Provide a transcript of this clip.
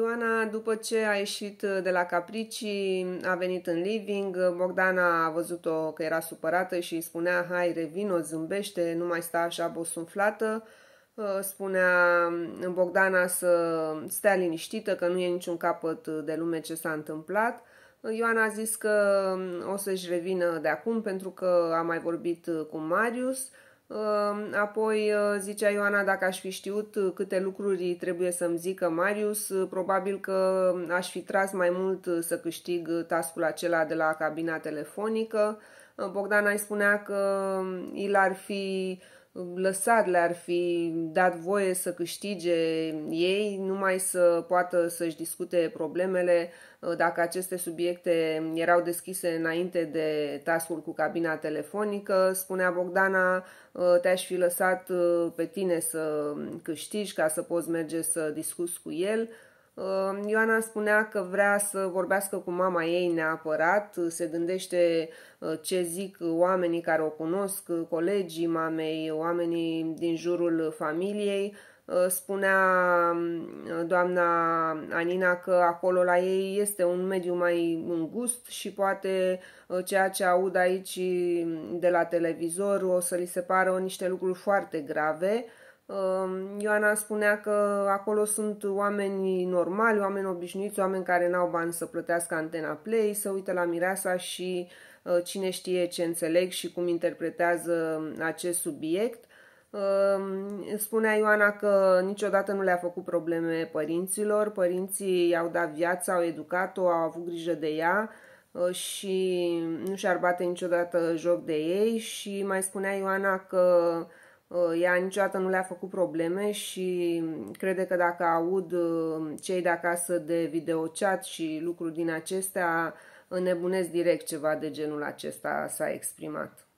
Ioana, după ce a ieșit uh, de la Caprici, a venit în living, uh, Bogdana a văzut-o că era supărată și îi spunea, hai, revino, zâmbește, nu mai sta așa bosunflată. Uh, spunea um, Bogdana să stea liniștită, că nu e niciun capăt de lume ce s-a întâmplat. Ioana a zis că um, o să-și revină de acum pentru că a mai vorbit cu Marius. Ehm, apoi eh, zicea Ioana, dacă aș fi știut eh, câte lucruri trebuie să-mi zică Marius, eh, probabil că mm, aș fi tras mai mult să câștig tascul acela de la cabina telefonică. Bogdana îi spunea că i mm, ar fi lăsat le-ar fi dat voie să câștige ei, numai să poată să-și discute problemele uh, dacă aceste subiecte erau deschise înainte de tascul cu cabina telefonică. Spunea Bogdana, uh, te-aș fi lăsat uh, pe tine să câștigi ca să poți merge să discuți cu el. Ehm, Ioana spunea că vrea să vorbească cu mama ei neapărat, se gândește eh, ce zic oamenii care o cunosc, colegii mamei, oamenii din jurul familiei. Eh, spunea mm, doamna Anina că acolo la ei este un mediu mai îngust și poate eh, ceea ce aud aici mm, de la televizor o să li se pară niște lucruri foarte grave Um, Ioana spunea că acolo sunt oameni normali, oameni obișnuiți, oameni care n-au bani să plătească antena play, să uită la mireasa și uh, cine știe ce înțeleg și cum interpretează acest subiect. Um, spunea Ioana că niciodată nu le-a făcut probleme părinților, părinții i-au dat viața, au educat-o, au avut grijă de ea uh, și nu și-ar bate niciodată joc de ei și mai spunea Ioana că Uh, ea niciodată nu le-a făcut probleme și crede că dacă aud uh, cei de acasă de videochat și lucruri din acestea, înnebunesc direct ceva de genul acesta s-a exprimat.